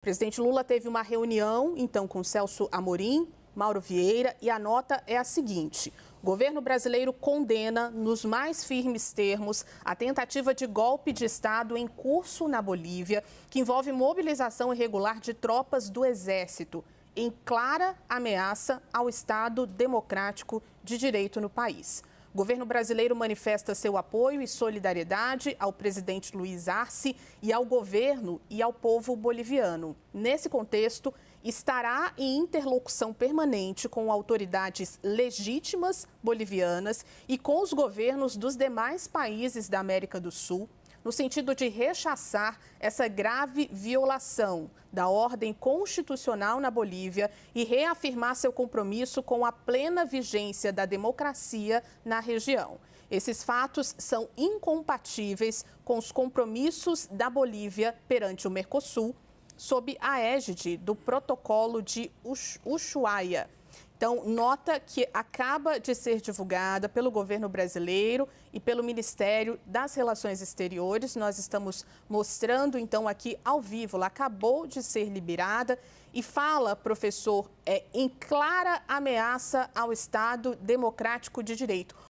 O presidente Lula teve uma reunião, então, com Celso Amorim, Mauro Vieira, e a nota é a seguinte. O governo brasileiro condena, nos mais firmes termos, a tentativa de golpe de Estado em curso na Bolívia, que envolve mobilização irregular de tropas do Exército, em clara ameaça ao Estado democrático de direito no país. O governo brasileiro manifesta seu apoio e solidariedade ao presidente Luiz Arce e ao governo e ao povo boliviano. Nesse contexto, estará em interlocução permanente com autoridades legítimas bolivianas e com os governos dos demais países da América do Sul no sentido de rechaçar essa grave violação da ordem constitucional na Bolívia e reafirmar seu compromisso com a plena vigência da democracia na região. Esses fatos são incompatíveis com os compromissos da Bolívia perante o Mercosul, sob a égide do Protocolo de Ushuaia então, nota que acaba de ser divulgada pelo governo brasileiro e pelo Ministério das Relações Exteriores. Nós estamos mostrando, então, aqui ao vivo. Ela acabou de ser liberada e fala, professor, é, em clara ameaça ao Estado Democrático de Direito.